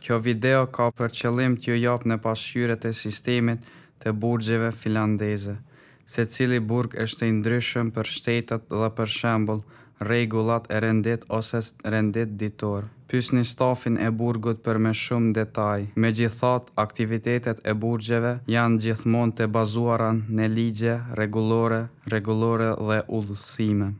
Kjo video ka për qëllim t'ju jap në pasqyrat e sistemit të burgjeve finlandeze, se cili burg është i ndryshëm për shtetat dhe për shembull rregullat e rendit ose rendit ditor. Pyesni stafin e burgut për më shumë detaj. gjithat, aktivitetet e burgjeve janë gjithmonë të bazuara në ligje, rregullore, rregullore dhe ullësime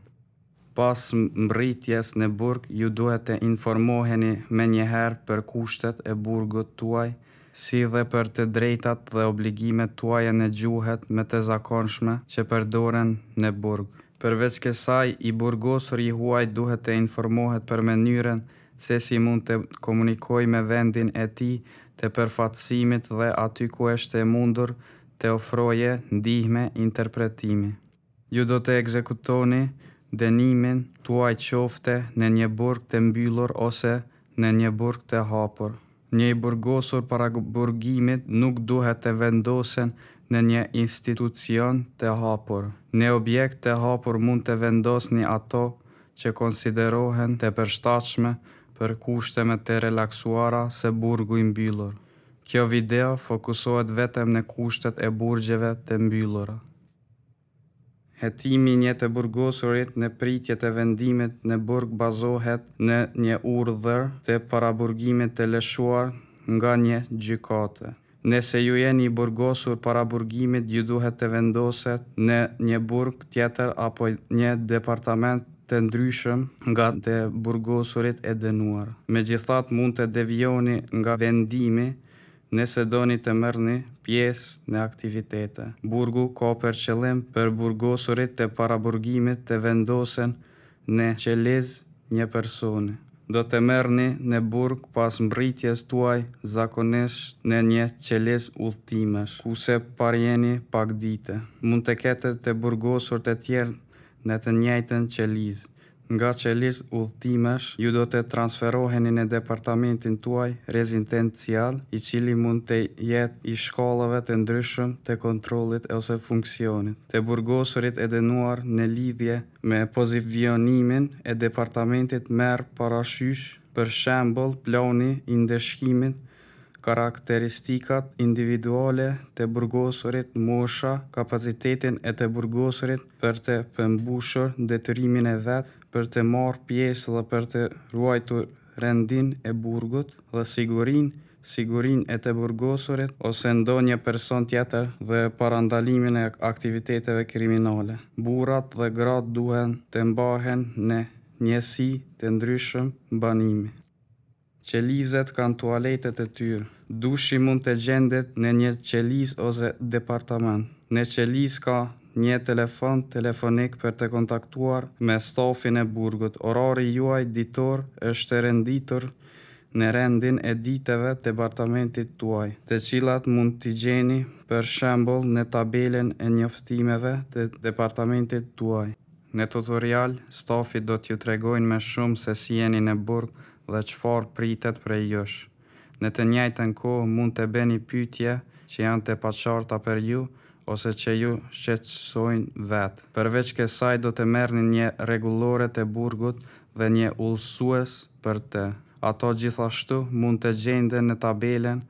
pas mbritjes në burg, ju duhet të informoheni me njëherë për kushtet e burgët tuaj, si dhe për të drejtat dhe obligimet tuaj e në gjuhet me të zakonshme që përdoren në burg. Përveç kësaj, i burgosur i huaj duhet të informohet për mënyrën se si mund të komunikoj me vendin e ti të përfatsimit dhe aty ku eshte mundur të ofroje ndihme interpretimi. Ju do të ekzekutoni dënimin tuaj qofte në një burg të mbyllur ose në një burg të hapur. Një i burgosur para burgimit nuk duhet të vendosen në një institucion të hapur. Një objekt të hapur mund të vendosni ato që konsiderohen të përshtachme për kushteme të relaksuara se burgu i mbyllur. Kjo video fokusohet vetëm në kushtet e burgjeve të mbyllurë. Hetimi një të burgosurit në pritje të vendimit në burg bazohet në një urdhër të paraburgimit të lëshuar nga një gjykate. Nëse ju jeni burgosur para burgimit, ju duhet të vendoset në një burg tjetër apo një departament të ndryshëm nga të burgosurit e dënuar. Me gjithat mund të devjoni nga vendimi, nëse doni të mërni pjesë në aktivitete. Burgu ka për qëllim për burgosurit të paraburgimit të vendosen në qelez një personi. Do të mërni në burg pas mbritjes tuaj zakonesh në një qeles ullëtimesh, ku se parjeni pak dite. Mund të ketët të burgosur të tjerë në të njajten qelizë, Nga qelis udhtimesh, ju do të transferoheni në departamentin tuaj rezidencial, i cili mund të jetë i shkallëve të ndryshëm të kontrolit ose funksionit. Të burgosurit e denuar në lidhje me pozivionimin e departamentit merë parashysh, për shembol, plani i ndeshkimit, karakteristikat individuale të burgosurit, mosha, kapacitetin e të burgosurit për të pëmbushur detyrimin e vetë, për të marë pjesë dhe për të ruajtur rendin e burgut dhe sigurin, sigurin e të burgosurit ose ndo një person tjetër dhe parandalimin e aktiviteteve kriminale. Burat dhe grat duhen të mbahen në njësi të ndryshëm banimi. Qelizet kanë tualetet e tyrë. Dushi mund të gjendet në një qeliz ose departament. Në qeliz ka një telefon telefonik për të kontaktuar me stafin e burgut. Orari juaj ditor është renditur në rendin e diteve të departamentit tuaj, të cilat mund t'i gjeni për shembull në tabelën e njoftimeve të departamentit tuaj. Në tutorial, stafi do t'ju tregojnë më shumë se si jeni në burg dhe çfarë pritet prej jush. Në të njëjtën kohë mund të bëni pyetje që janë të paqarta për ju ose që ju shqetsojnë vetë. Përveç ke saj do të mërni një regulore të burgut dhe një ulsues për të. Ato gjithashtu mund të gjende në tabelen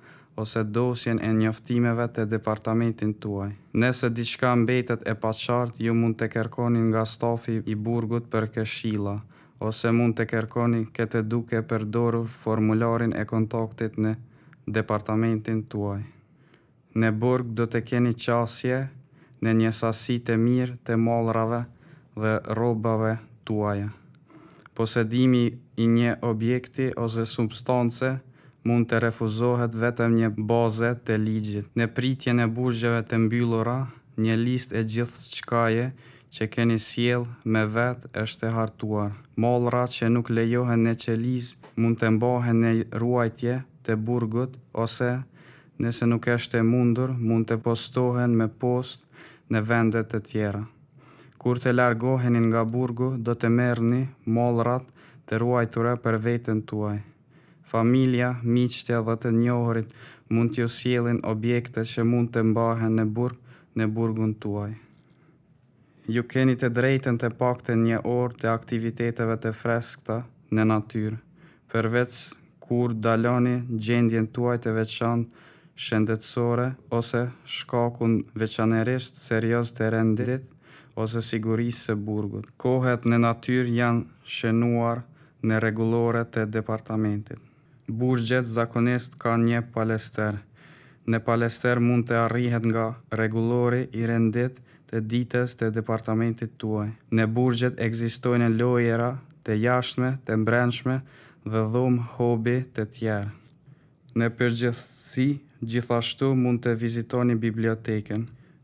ose dosjen e njoftimeve të departamentin tuaj. Nëse diçka mbetet e paqartë, ju mund të kërkoni nga stafi i burgut për këshilla, ose mund të kërkoni këtë duke dorur formularin e kontaktit në departamentin tuaj në burg do të keni qasje në një sasi të mirë të mallrave dhe rrobave tuaja. Posedimi i një objekti ose substance mund të refuzohet vetëm një baze të ligjit. Në pritje në burgjeve të mbyllura, një list e gjithë qkaje që keni siel me vetë është e hartuar. Malra që nuk lejohen në qeliz mund të mbohen në ruajtje të burgut ose nëse nuk eshte e mundur, mund të postohen me post në vendet të tjera. Kur të largohenin nga burgu, do të merni molrat të ruajtura për vetën tuaj. Familia, miqtja dhe të njohërit mund të sielin objekte që mund të mbahen në burg në burgun tuaj. Ju keni të drejten të pakte një orë të aktiviteteve të freskta në natyrë, përvec kur daloni gjendjen tuaj të veçanë shëndetësore ose shkakun veçanërisht serios të rendit ose sigurisë së burgut. Kohet në natyr janë shënuar në regulore të departamentit. Burgjet zakonisht ka një palester. Në palester mund të arrihet nga regulori i rendit të ditës të departamentit tuaj. Në burgjet egzistojnë lojera të jashme, të mbrenshme dhe dhomë hobi të tjerë. Në përgjithësi, Gjithashtu mund të vizitoni biblioteken.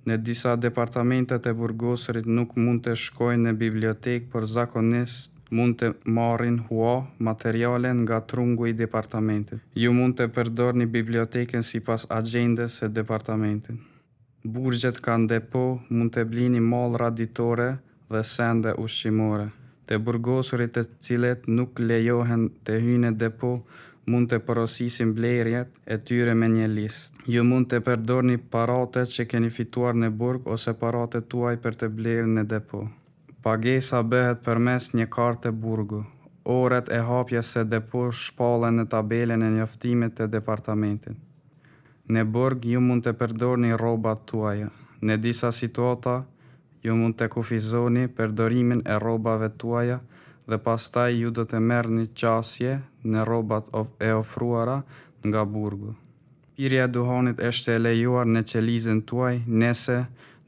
Në disa departamentet e burgosërit nuk mund të shkojnë në bibliotek, për zakonisht mund të marrin hua materiale nga trungu i departamentit. Ju mund të përdor një biblioteken si pas agendës e departamentin. Burgjet kanë depo, mund të blini mall raditore dhe sende ushqimore. Të burgosurit të cilet nuk lejohen të hyjnë depo, mund të porosisim blerjet e tyre me një listë. Ju mund të përdor një parate që keni fituar në burg ose parate tuaj për të blerë në depo. Pagesa bëhet për mes një kartë të burgu. Oret e hapja se depo shpallën në tabelën e njoftimit të departamentit. Në burg ju mund të përdor një robat tuaja. Në disa situata, ju mund të kufizoni përdorimin e robave tuaja dhe pastaj ju do të merrni çasje në rrobat e ofruara nga burgu. Pirja e duhanit është e lejuar në çelizën tuaj nëse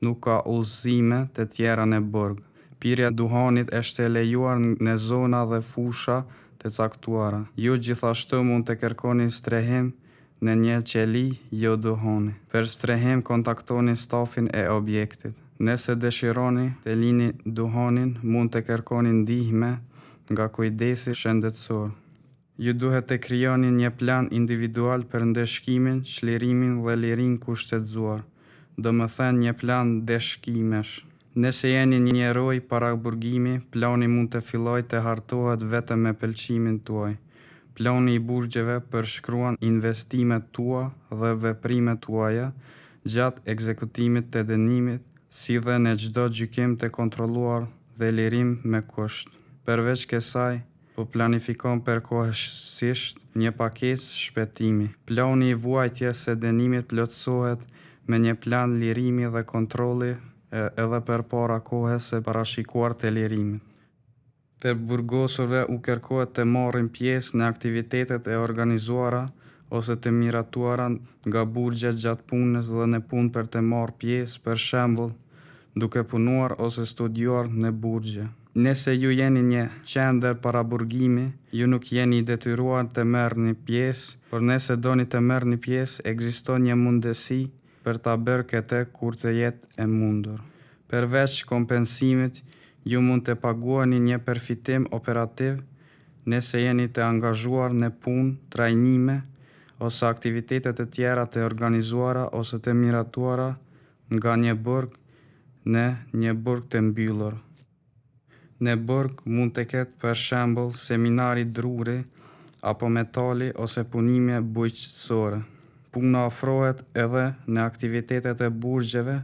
nuk ka uzime të tjera në burg. Pirja e duhanit është e lejuar në zona dhe fusha të caktuara. Ju gjithashtu mund të kërkoni strehim në një qeli jo duhoni. Për strehim kontaktoni stafin e objektit. Nëse dëshironi të lini duhonin, mund të kërkoni ndihme nga kujdesi shëndetësor. Ju duhet të kryonin një plan individual për ndeshkimin, shlerimin dhe lirin kushtetzuar, do më thënë një plan ndeshkimesh. Nëse jeni një njeroj para burgimi, plani mund të filloj të hartohet vetëm me pëlqimin tuaj. Plani i burgjeve përshkruan investimet tua dhe veprimet tuaja gjatë ekzekutimit të denimit, si dhe në gjdo gjykim të kontroluar dhe lirim me kusht. Përveç kësaj, po planifikon përkohësisht një paket shpetimi. Plani i vuajtjes së dënimit plotësohet me një plan lirimi dhe kontrolli edhe për para kohës së parashikuar të lirimit. Të burgosurve u kërkohet të marrin pjesë në aktivitetet e organizuara ose të miratuara nga burgjet gjatë punës dhe në punë për të marrë pjesë për shembull duke punuar ose studuar në burgje. Nese ju jeni një qender para burgimi, ju nuk jeni i detyruar të mërë një piesë, por nese doni të mërë një piesë, egzisto një mundësi për ta bërë këte kur të jetë e mundur. Përveç kompensimit, ju mund të paguani një përfitim operativ nese jeni të angazhuar në punë, trajnime, ose aktivitetet e tjera të organizuara ose të miratuara nga një burg në një burg të mbyllurë në burg mund të ketë për shembull seminari druri apo metali ose punime bujqësore. Puna afrohet edhe në aktivitetet e burgjeve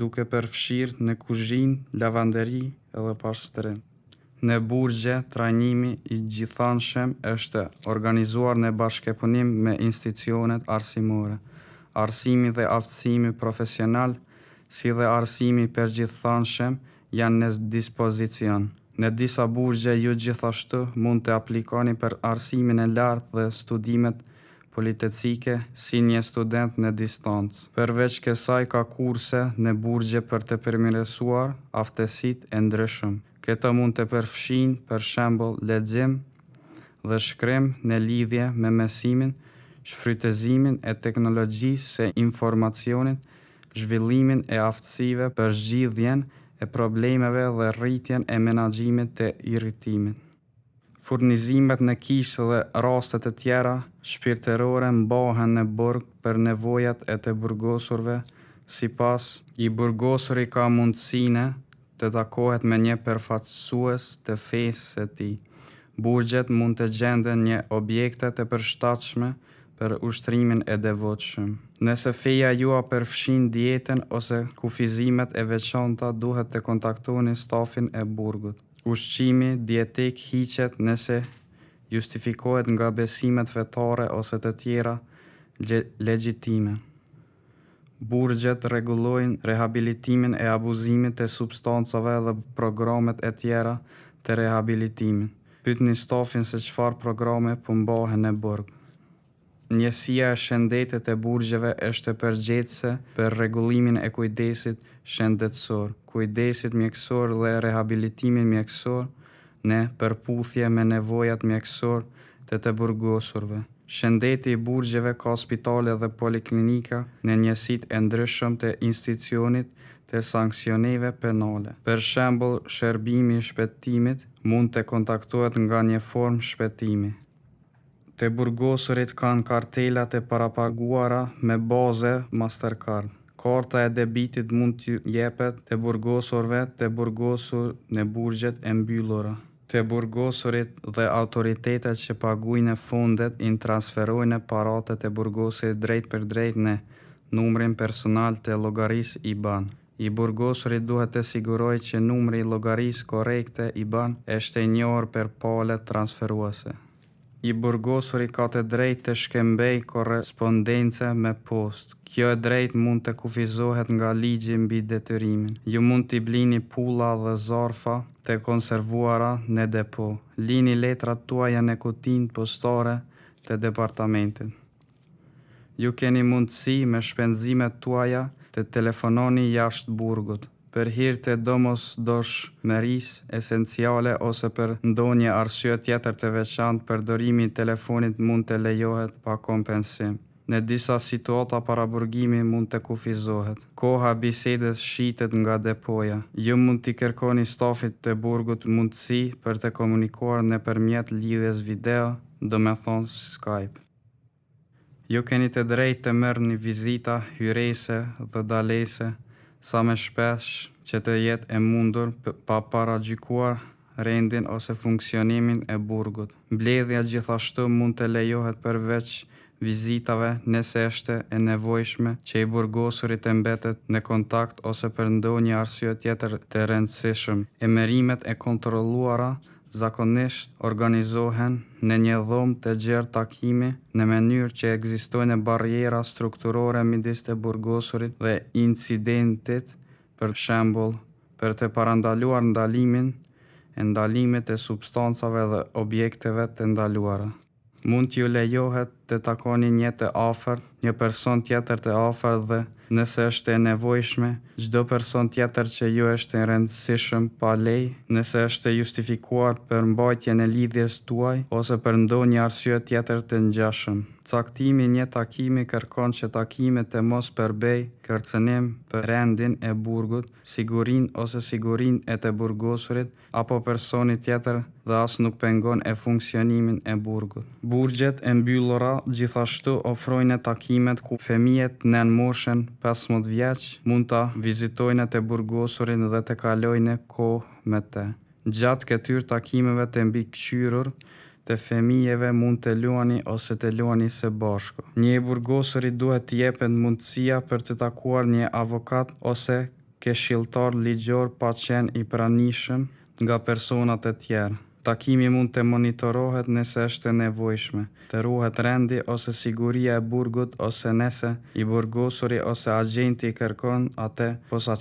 duke përfshirë në kuzhin, lavanderi edhe pastrim. Në burgje, trajnimi i gjithanshëm është organizuar në bashkepunim me institucionet arsimore. Arsimi dhe aftësimi profesional, si dhe arsimi për gjithanë janë në dispozicion. Në disa burgje ju gjithashtu mund të aplikoni për arsimin e lartë dhe studimet politetsike si një student në distancë. Përveç kësaj ka kurse në burgje për të përmiresuar aftesit e ndryshëm. Këta mund të përfshin për shembol ledzim dhe shkrim në lidhje me mesimin, shfrytezimin e teknologjisë se informacionit, zhvillimin e aftësive për zgjidhjen e e problemeve dhe rritjen e menaxhimit të irritimit. Furnizimet në kishë dhe rastet e tjera shpirtërore mbahen në burg për nevojat e të burgosurve, si pas i burgosuri ka mundësine të takohet me një përfatsues të fesë e ti. Burgjet mund të gjende një objekte të përshtachme për ushtrimin e devotshëm. Nëse feja jua përfshin dietën ose kufizimet e veçanta, duhet të kontaktoni stafin e burgut. Ushqimi dietik hiqet nëse justifikohet nga besimet fetare ose të tjera legjitime. Burgjet rregullojnë rehabilitimin e abuzimit të substancave dhe programet e tjera të rehabilitimit. Pyetni stafin se çfarë programe punohen në burg. Njësia shëndetet e burgjeve është përgjetëse për regullimin e kujdesit shëndetësor, kujdesit mjekësor dhe rehabilitimin mjekësor në përputhje me nevojat mjekësor të të burgosurve. Shëndeti i burgjeve ka spitale dhe poliklinika në njësit e ndryshëm të institucionit të sankcioneve penale. Për shembol, shërbimi i shpetimit mund të kontaktuat nga një form shpetimi të burgosurit kanë kartelat e parapaguara me baze Mastercard. Karta e debitit mund të jepet të burgosurve të burgosur në burgjet e mbyllora. Të burgosurit dhe autoritetet që paguin e fundet i në transferojnë e paratet të burgosit drejt për drejt në numrin personal të logaris i banë. I burgosurit duhet të siguroj që numri logaris korekte i ban është e njërë për palet transferuase i burgosur i ka të drejt të shkembej korespondence me post. Kjo e drejt mund të kufizohet nga ligji mbi detyrimin. Ju mund t'i blini pula dhe zarfa të konservuara në depo. Lini letrat tuaja në kutin postore të departamentin. Ju keni mundësi me shpenzimet tuaja të telefononi jashtë burgut për hir të domos dosh meris esenciale ose për ndonjë arsye tjetër të veçantë për dorimin e telefonit mund të lejohet pa kompensim. Në disa situata para burgimi mund të kufizohet. Koha bisedes shitet nga depoja. Ju mund t'i kërkoni stafit të burgut mundësi për të komunikuar në përmjet lidhjes video, do me thonë Skype. Ju keni të drejt të mërë një vizita, hyrese dhe dalese, sa me shpesh që të jetë e mundur pa paragjikuar rendin ose funksionimin e burgut. Mbledhja gjithashtu mund të lejohet përveç vizitave nëse është e nevojshme që i burgosurit të mbetet në kontakt ose për ndonjë arsye tjetër të rëndësishme. Emerimet e kontrolluara zakonisht organizohen në një dhomë të gjerë takimi në mënyrë që egzistojnë barjera strukturore midis të burgosurit dhe incidentit, për shembol, për të parandaluar ndalimin e ndalimit e substancave dhe objekteve të ndaluara. Mund t'ju lejohet të takoni një të afer, një person tjetër të afer dhe nëse është e nevojshme, gjdo person tjetër që ju është e rëndësishëm pa lej, nëse është e justifikuar për mbajtje në lidhjes tuaj, ose për ndo një arsye tjetër të njashëm. Caktimi një takimi kërkon që takime të mos përbej kërcenim për rendin e burgut, sigurin ose sigurin e të burgosurit, apo personi tjetër dhe asë nuk pengon e funksionimin e burgut. Burgjet e mbyllora gjithashtu ofrojnë e takimet ku femijet në në moshen 15 vjeq mund të vizitojnë e të burgosurin dhe të kalojnë e ko me të. Gjatë këtyr takimeve të mbi këqyrur të femijeve mund të luani ose të luani se bashko. Një e burgosuri duhet të jepen mundësia për të takuar një avokat ose këshiltar ligjor pa qenë i pranishëm nga personat e tjerë. Takimi mund të monitorohet nëse është e nevojshme, të ruhet rendi ose siguria e burgut ose nese i burgosuri ose agenti i kërkon atë posa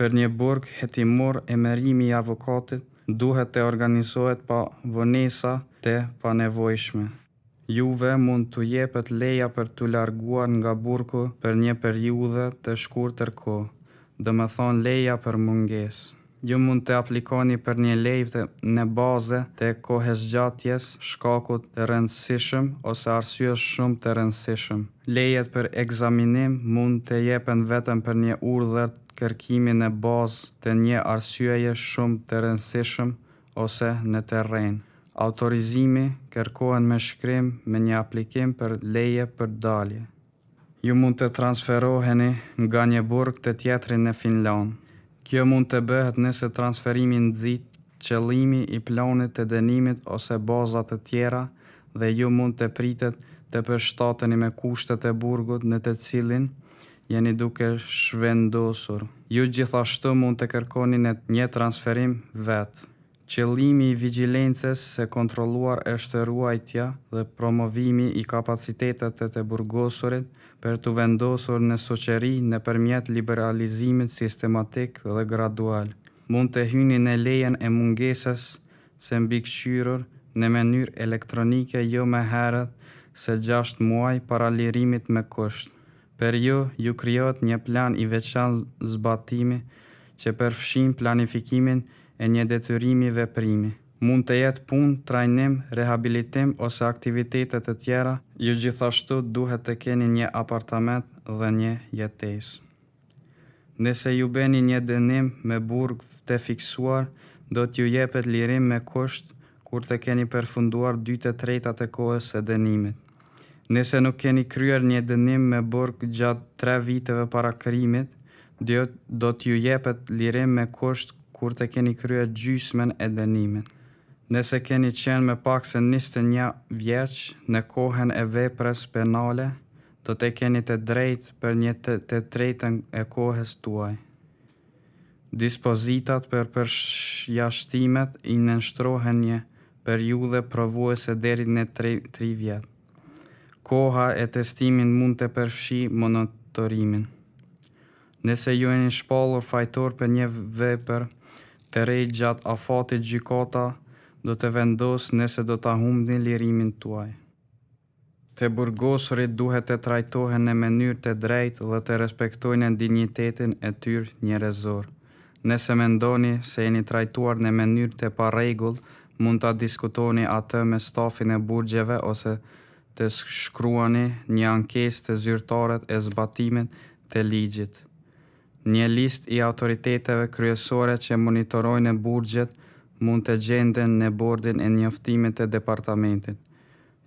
Për një burg, hetimor e merimi i avokatit duhet të organizohet pa vonesa të pa nevojshme. Juve mund të jepet leja për të larguar nga burku për një periudhe të shkur tërko, dhe më thonë leja për mungesë ju mund të aplikoni për një lejt të në baze të kohes gjatjes, shkakut të rëndësishëm ose arsyës shumë të rëndësishëm. Lejet për egzaminim mund të jepen vetëm për një urdhër kërkimi në bazë të një arsyeje shumë të rëndësishëm ose në terren. Autorizimi kërkohen me shkrim me një aplikim për leje për dalje. Ju mund të transferoheni nga një burg të tjetri në Finlandë. Kjo mund të bëhet nëse transferimi nxit qëllimi i planit të dënimit ose bazat të tjera dhe ju mund të pritet të përshtateni me kushtet e burgut në të cilin jeni duke shvendosur. Ju gjithashtu mund të kërkoni një transferim vetë. Qëllimi i vigjilencës se kontroluar është ruajtja dhe promovimi i kapacitetet të të burgosurit për të vendosur në soqeri në përmjet liberalizimit sistematik dhe gradual. Mund të hyni në lejen e mungesës se mbikëshyrur në mënyr elektronike jo me herët se 6 muaj para lirimit me kusht. Per jo, ju kryot një plan i veçan zbatimi që përfshin planifikimin e një detyrimi i veprimit. Mund të jetë punë, trajnim, rehabilitim ose aktivitete të tjera, ju gjithashtu duhet të keni një apartament dhe një jetesë. Nëse ju bëni një dënim me burg të fiksuar, do t'ju jepet lirim me kusht kur të keni përfunduar 2/3 të kohës së dënimit. Nëse nuk keni kryer një dënim me burg gjatë 3 viteve para krimit, do t'ju jepet lirim me kusht kur të keni krye gjysmen e dënimin. Nëse keni qenë me pak se njëste një vjeqë në kohen e vepres penale, do të keni të drejtë për një të, të drejtën e kohes tuaj. Dispozitat për për jashtimet i nështrohen një për ju dhe provuese deri në tri, tri vjet. Koha e testimin mund të përfshi monotorimin. Nëse ju e një shpallur fajtor për një vepër, të rej gjatë afatit gjikota, do të vendosë nëse do të një lirimin tuaj. Të burgosurit duhet të trajtohen në mënyrë të drejt dhe të respektojnë dignitetin e tyrë njërezor. Nëse mendoni se jeni trajtuar në mënyrë të paregull, mund të diskutoni atë me stafin e burgjeve ose të shkruani një ankes të zyrtaret e zbatimin të ligjit një list i autoriteteve kryesore që monitorojnë e burgjet mund të gjenden në bordin e njëftimit e departamentit.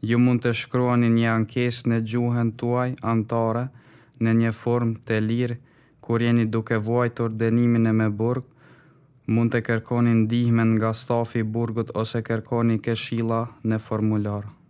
Ju mund të shkruani një ankes në gjuhën tuaj antare në një form të lirë kur jeni duke vojtur denimin e me burg, mund të kërkoni ndihmen nga stafi burgut ose kërkoni këshila në formularë.